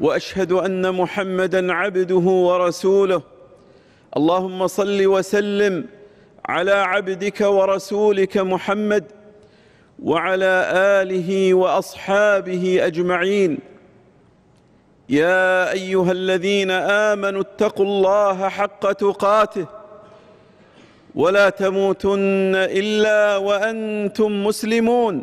واشهد ان محمدا عبده ورسوله اللهم صل وسلم على عبدك ورسولك محمد وعلى اله واصحابه اجمعين يا ايها الذين امنوا اتقوا الله حق تقاته ولا تموتن الا وانتم مسلمون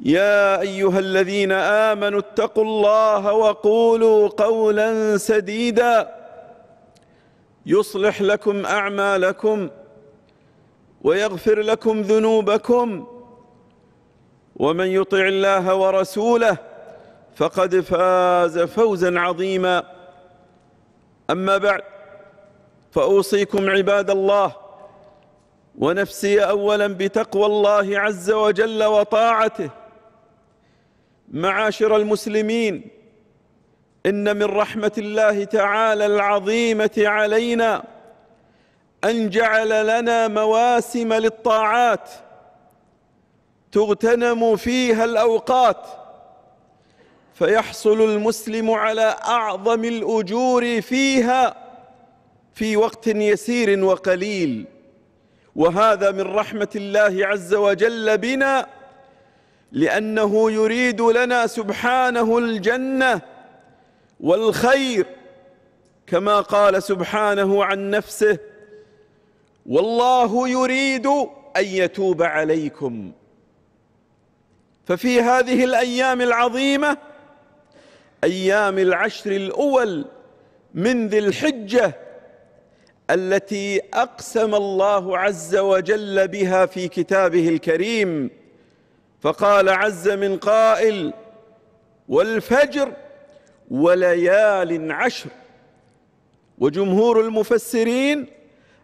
يا ايها الذين امنوا اتقوا الله وقولوا قولا سديدا يصلح لكم اعمالكم ويغفر لكم ذنوبكم ومن يطع الله ورسوله فقد فاز فوزا عظيما اما بعد فاوصيكم عباد الله ونفسي اولا بتقوى الله عز وجل وطاعته معاشر المسلمين إن من رحمة الله تعالى العظيمة علينا أن جعل لنا مواسم للطاعات تغتنم فيها الأوقات فيحصل المسلم على أعظم الأجور فيها في وقت يسير وقليل وهذا من رحمة الله عز وجل بنا لأنه يريد لنا سبحانه الجنة والخير كما قال سبحانه عن نفسه والله يريد أن يتوب عليكم ففي هذه الأيام العظيمة أيام العشر الأول من ذي الحجة التي أقسم الله عز وجل بها في كتابه الكريم فقال عز من قائل والفجر وليال عشر وجمهور المفسرين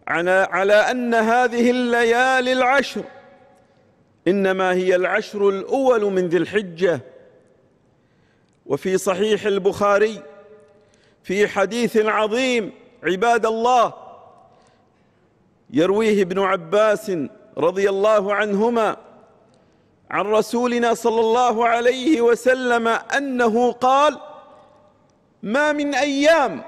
على أن هذه الليالي العشر إنما هي العشر الأول من ذي الحجة وفي صحيح البخاري في حديث عظيم عباد الله يرويه ابن عباس رضي الله عنهما عن رسولنا صلى الله عليه وسلم أنه قال ما من أيام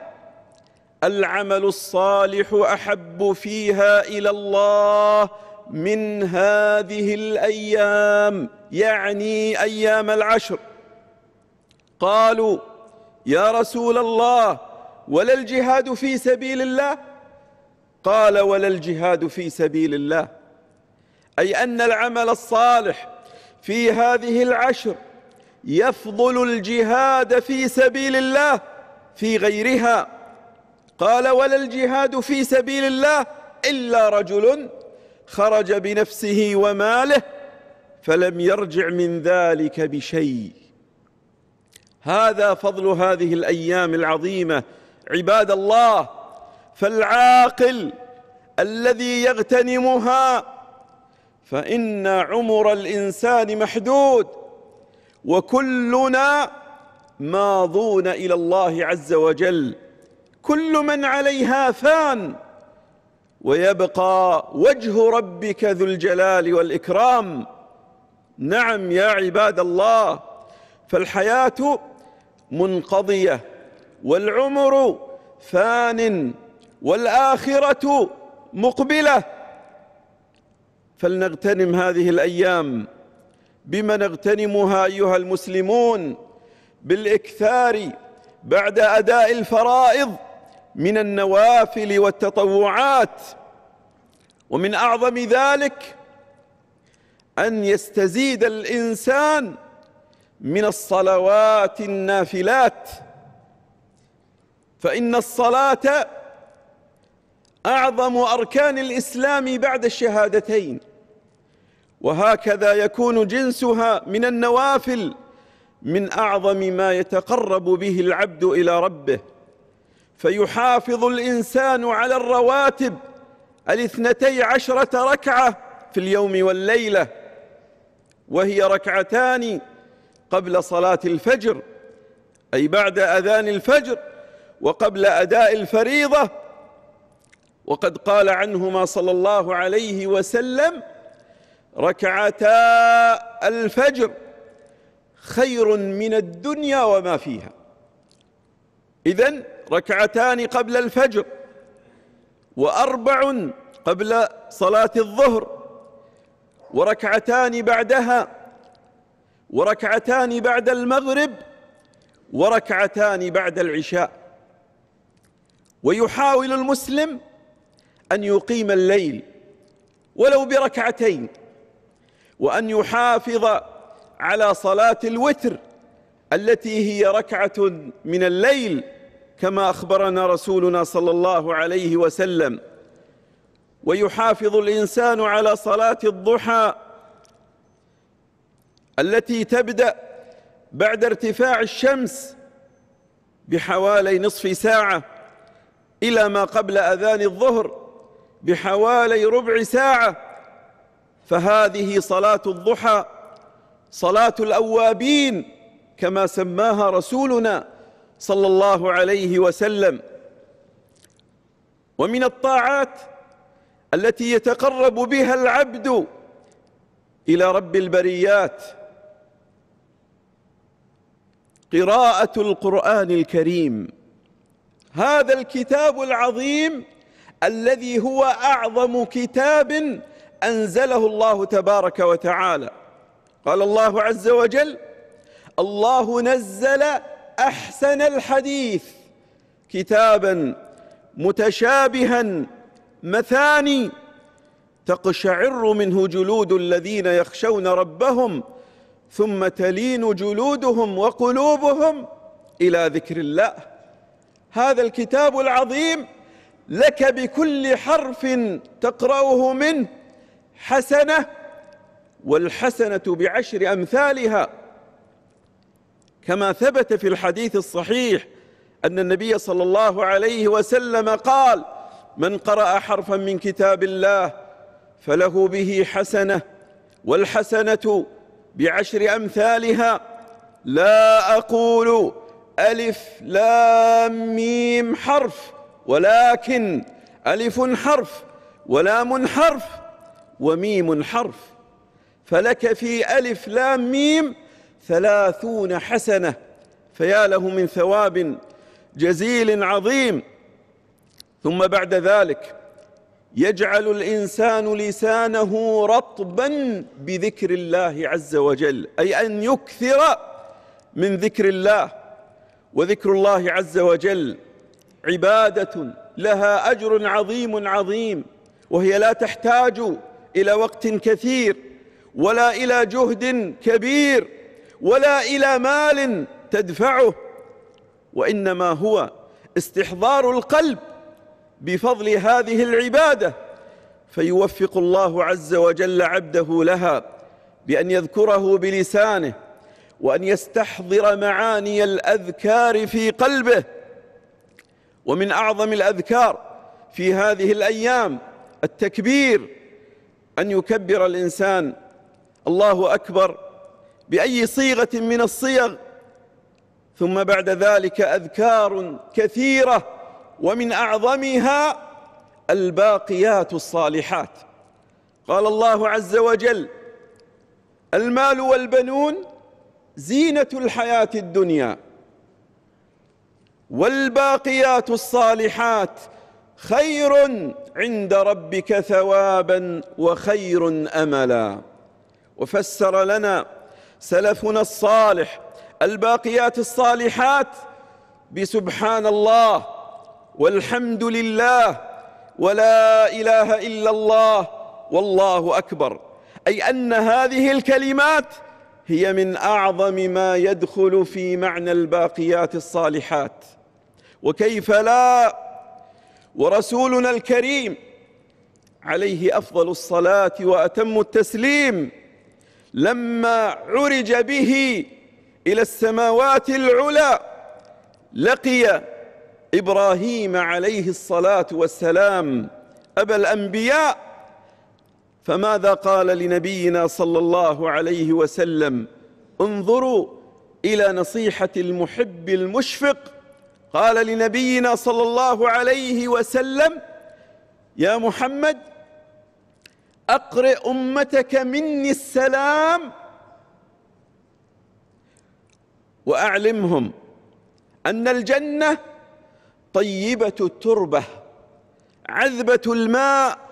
العمل الصالح أحب فيها إلى الله من هذه الأيام يعني أيام العشر قالوا يا رسول الله ولا الجهاد في سبيل الله قال ولا الجهاد في سبيل الله أي أن العمل الصالح في هذه العشر يفضل الجهاد في سبيل الله في غيرها قال ولا الجهاد في سبيل الله إلا رجل خرج بنفسه وماله فلم يرجع من ذلك بشيء هذا فضل هذه الأيام العظيمة عباد الله فالعاقل الذي يغتنمها فإن عمر الإنسان محدود وكلنا ماضون إلى الله عز وجل كل من عليها فان ويبقى وجه ربك ذو الجلال والإكرام نعم يا عباد الله فالحياة منقضية والعمر فان والآخرة مقبلة فلنغتنم هذه الأيام بما نغتنمها أيها المسلمون بالإكثار بعد أداء الفرائض من النوافل والتطوعات ومن أعظم ذلك أن يستزيد الإنسان من الصلوات النافلات فإن الصلاة أعظم أركان الإسلام بعد الشهادتين وهكذا يكون جنسها من النوافل من أعظم ما يتقرب به العبد إلى ربه فيحافظ الإنسان على الرواتب الاثنتي عشرة ركعة في اليوم والليلة وهي ركعتان قبل صلاة الفجر أي بعد أذان الفجر وقبل أداء الفريضة وقد قال عنهما صلى الله عليه وسلم ركعتا الفجر خير من الدنيا وما فيها إذن ركعتان قبل الفجر وأربع قبل صلاة الظهر وركعتان بعدها وركعتان بعد المغرب وركعتان بعد العشاء ويحاول المسلم أن يقيم الليل ولو بركعتين وأن يحافظ على صلاة الوتر التي هي ركعة من الليل كما أخبرنا رسولنا صلى الله عليه وسلم ويحافظ الإنسان على صلاة الضحى التي تبدأ بعد ارتفاع الشمس بحوالي نصف ساعة إلى ما قبل أذان الظهر بحوالي ربع ساعة فهذه صلاة الضحى صلاة الأوابين كما سماها رسولنا صلى الله عليه وسلم ومن الطاعات التي يتقرب بها العبد إلى رب البريات قراءة القرآن الكريم هذا الكتاب العظيم الذي هو أعظم كتاب أنزله الله تبارك وتعالى قال الله عز وجل الله نزل أحسن الحديث كتابا متشابها مثاني تقشعر منه جلود الذين يخشون ربهم ثم تلين جلودهم وقلوبهم إلى ذكر الله هذا الكتاب العظيم لك بكل حرف تقرأه منه حسنة والحسنة بعشر أمثالها كما ثبت في الحديث الصحيح أن النبي صلى الله عليه وسلم قال من قرأ حرفا من كتاب الله فله به حسنة والحسنة بعشر أمثالها لا أقول ألف لام ميم حرف ولكن ألف حرف ولام حرف وميم حرف فلك في ألف لام ميم ثلاثون حسنة فيا له من ثواب جزيل عظيم ثم بعد ذلك يجعل الإنسان لسانه رطبا بذكر الله عز وجل أي أن يكثر من ذكر الله وذكر الله عز وجل عبادة لها أجر عظيم عظيم وهي لا تحتاج إلى وقت كثير ولا إلى جهد كبير ولا إلى مال تدفعه وإنما هو استحضار القلب بفضل هذه العبادة فيوفق الله عز وجل عبده لها بأن يذكره بلسانه وأن يستحضر معاني الأذكار في قلبه ومن أعظم الأذكار في هذه الأيام التكبير أن يكبر الإنسان الله أكبر بأي صيغة من الصيغ ثم بعد ذلك أذكار كثيرة ومن أعظمها الباقيات الصالحات قال الله عز وجل المال والبنون زينة الحياة الدنيا والباقيات الصالحات خير عند ربك ثوابا وخير املا وفسر لنا سلفنا الصالح الباقيات الصالحات بسبحان الله والحمد لله ولا اله الا الله والله اكبر اي ان هذه الكلمات هي من اعظم ما يدخل في معنى الباقيات الصالحات وكيف لا ورسولنا الكريم عليه افضل الصلاه واتم التسليم لما عرج به الى السماوات العلى لقي ابراهيم عليه الصلاه والسلام ابا الانبياء فماذا قال لنبينا صلى الله عليه وسلم انظروا إلى نصيحة المحب المشفق قال لنبينا صلى الله عليه وسلم يا محمد أقرئ أمتك مني السلام وأعلمهم أن الجنة طيبة التربة عذبة الماء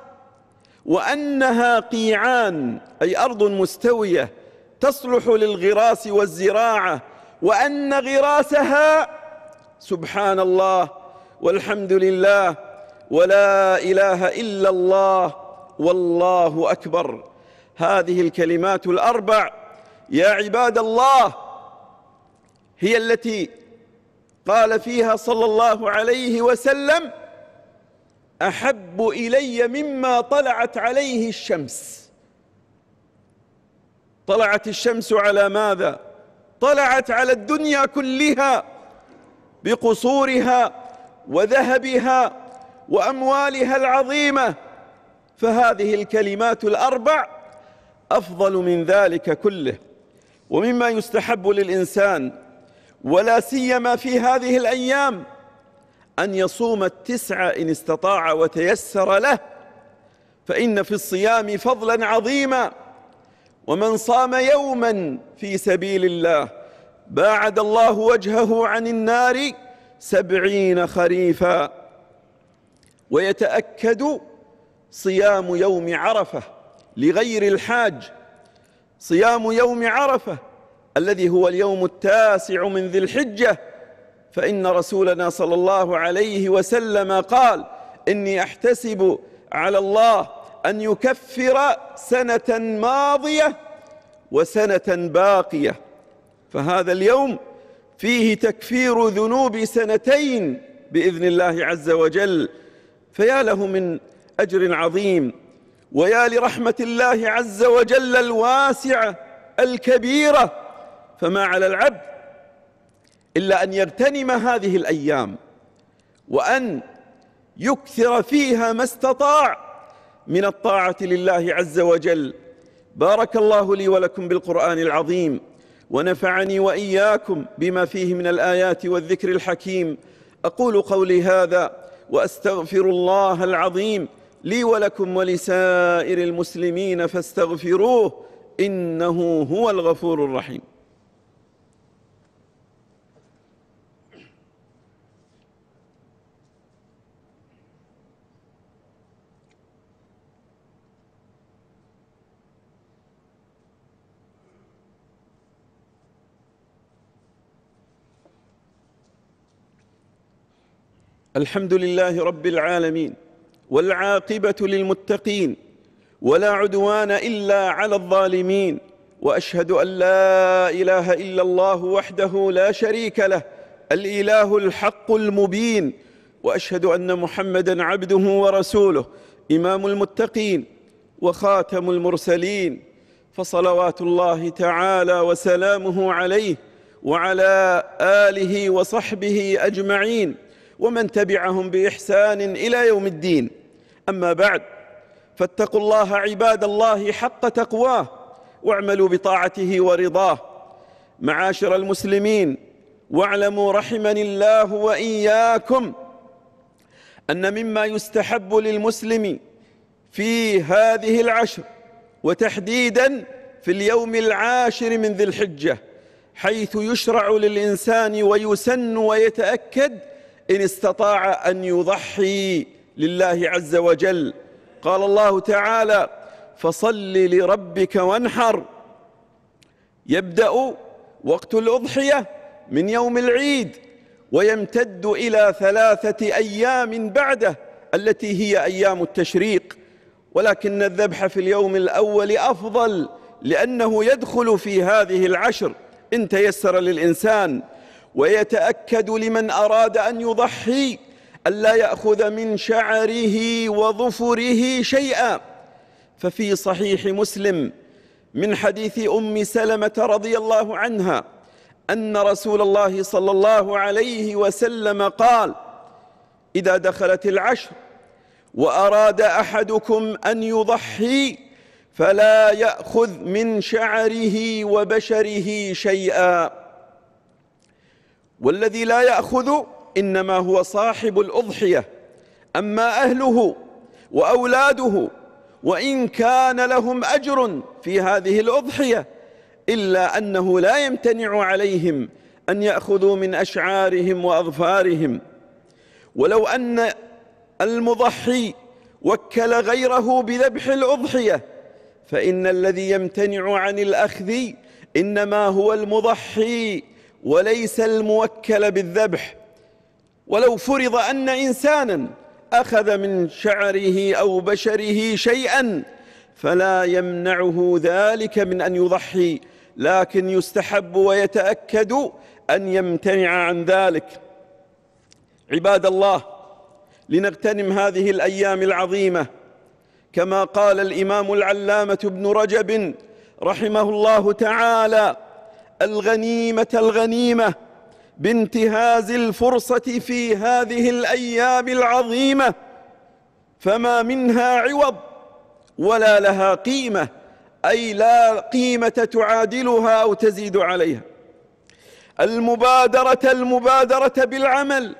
وأنها قيعان أي أرض مستوية تصلح للغراس والزراعة وأن غراسها سبحان الله والحمد لله ولا إله إلا الله والله أكبر هذه الكلمات الأربع يا عباد الله هي التي قال فيها صلى الله عليه وسلم أحب إلي مما طلعت عليه الشمس طلعت الشمس على ماذا طلعت على الدنيا كلها بقصورها وذهبها وأموالها العظيمة فهذه الكلمات الأربع أفضل من ذلك كله ومما يستحب للإنسان ولا سيما في هذه الأيام أن يصوم التسعة إن استطاع وتيسر له فإن في الصيام فضلا عظيما ومن صام يوما في سبيل الله باعد الله وجهه عن النار سبعين خريفا ويتأكد صيام يوم عرفة لغير الحاج صيام يوم عرفة الذي هو اليوم التاسع من ذي الحجة فإن رسولنا صلى الله عليه وسلم قال إني أحتسب على الله أن يكفر سنة ماضية وسنة باقية فهذا اليوم فيه تكفير ذنوب سنتين بإذن الله عز وجل فيا له من أجر عظيم ويا لرحمة الله عز وجل الواسعة الكبيرة فما على العبد إلا أن يغتنم هذه الأيام وأن يكثر فيها ما استطاع من الطاعة لله عز وجل بارك الله لي ولكم بالقرآن العظيم ونفعني وإياكم بما فيه من الآيات والذكر الحكيم أقول قولي هذا وأستغفر الله العظيم لي ولكم ولسائر المسلمين فاستغفروه إنه هو الغفور الرحيم الحمد لله رب العالمين والعاقبة للمتقين ولا عدوان إلا على الظالمين وأشهد أن لا إله إلا الله وحده لا شريك له الإله الحق المبين وأشهد أن محمدا عبده ورسوله إمام المتقين وخاتم المرسلين فصلوات الله تعالى وسلامه عليه وعلى آله وصحبه أجمعين ومن تبعهم بإحسان إلى يوم الدين أما بعد فاتقوا الله عباد الله حق تقواه واعملوا بطاعته ورضاه معاشر المسلمين واعلموا رحمني الله وإياكم أن مما يستحب للمسلم في هذه العشر وتحديدا في اليوم العاشر من ذي الحجة حيث يشرع للإنسان ويسن ويتأكد إن استطاع أن يضحي لله عز وجل قال الله تعالى فصل لربك وانحر يبدأ وقت الأضحية من يوم العيد ويمتد إلى ثلاثة أيام بعده التي هي أيام التشريق ولكن الذبح في اليوم الأول أفضل لأنه يدخل في هذه العشر إن تيسر للإنسان ويتأكد لمن أراد أن يضحي ألا يأخذ من شعره وظفره شيئا ففي صحيح مسلم من حديث أم سلمة رضي الله عنها أن رسول الله صلى الله عليه وسلم قال إذا دخلت العشر وأراد أحدكم أن يضحي فلا يأخذ من شعره وبشره شيئا والذي لا يأخذ إنما هو صاحب الأضحية أما أهله وأولاده وإن كان لهم أجر في هذه الأضحية إلا أنه لا يمتنع عليهم أن يأخذوا من أشعارهم وأظفارهم ولو أن المضحي وكل غيره بذبح الأضحية فإن الذي يمتنع عن الأخذ إنما هو المضحي وليس الموكل بالذبح ولو فرض أن إنسانا أخذ من شعره أو بشره شيئا فلا يمنعه ذلك من أن يضحي لكن يستحب ويتأكد أن يمتنع عن ذلك عباد الله لنغتنم هذه الأيام العظيمة كما قال الإمام العلامة ابن رجب رحمه الله تعالى الغنيمة الغنيمة بانتهاز الفرصة في هذه الأيام العظيمة فما منها عوض ولا لها قيمة أي لا قيمة تعادلها أو تزيد عليها المبادرة المبادرة بالعمل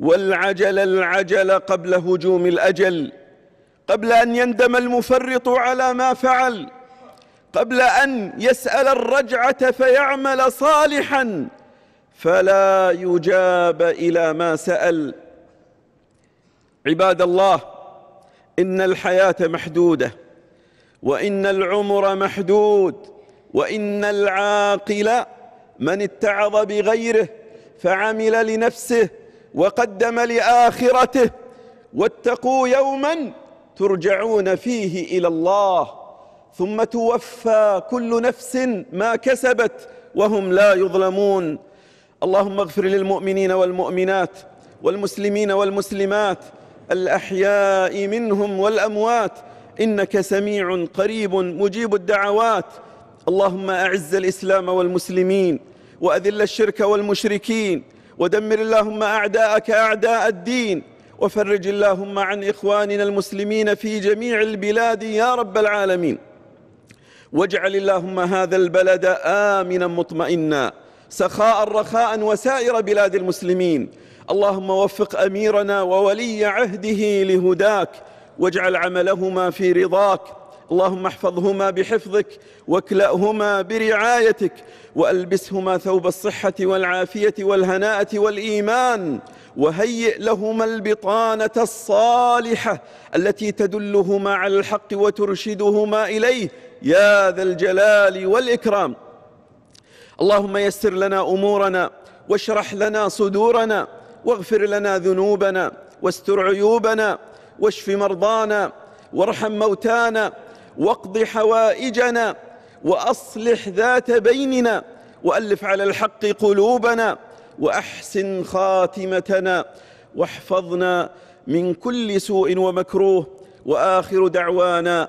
والعجل العجل قبل هجوم الأجل قبل أن يندم المفرط على ما فعل قبل أن يسأل الرجعة فيعمل صالحا فلا يجاب إلى ما سأل عباد الله إن الحياة محدودة وإن العمر محدود وإن العاقل من اتعظ بغيره فعمل لنفسه وقدم لآخرته واتقوا يوما ترجعون فيه إلى الله ثم توفى كل نفس ما كسبت وهم لا يظلمون اللهم اغفر للمؤمنين والمؤمنات والمسلمين والمسلمات الأحياء منهم والأموات إنك سميع قريب مجيب الدعوات اللهم أعز الإسلام والمسلمين وأذل الشرك والمشركين ودمر اللهم أعداءك أعداء الدين وفرج اللهم عن إخواننا المسلمين في جميع البلاد يا رب العالمين واجعل اللهم هذا البلد آمنا مطمئنا سخاء رخاء وسائر بلاد المسلمين اللهم وفق أميرنا وولي عهده لهداك واجعل عملهما في رضاك اللهم احفظهما بحفظك واكلأهما برعايتك وألبسهما ثوب الصحة والعافية والهناءة والإيمان وهيئ لهما البطانة الصالحة التي تدلهما على الحق وترشدهما إليه يا ذا الجلال والإكرام اللهم يسر لنا أمورنا واشرح لنا صدورنا واغفر لنا ذنوبنا واستر عيوبنا واشف مرضانا وارحم موتانا واقض حوائجنا وأصلح ذات بيننا وألف على الحق قلوبنا وأحسن خاتمتنا واحفظنا من كل سوء ومكروه وآخر دعوانا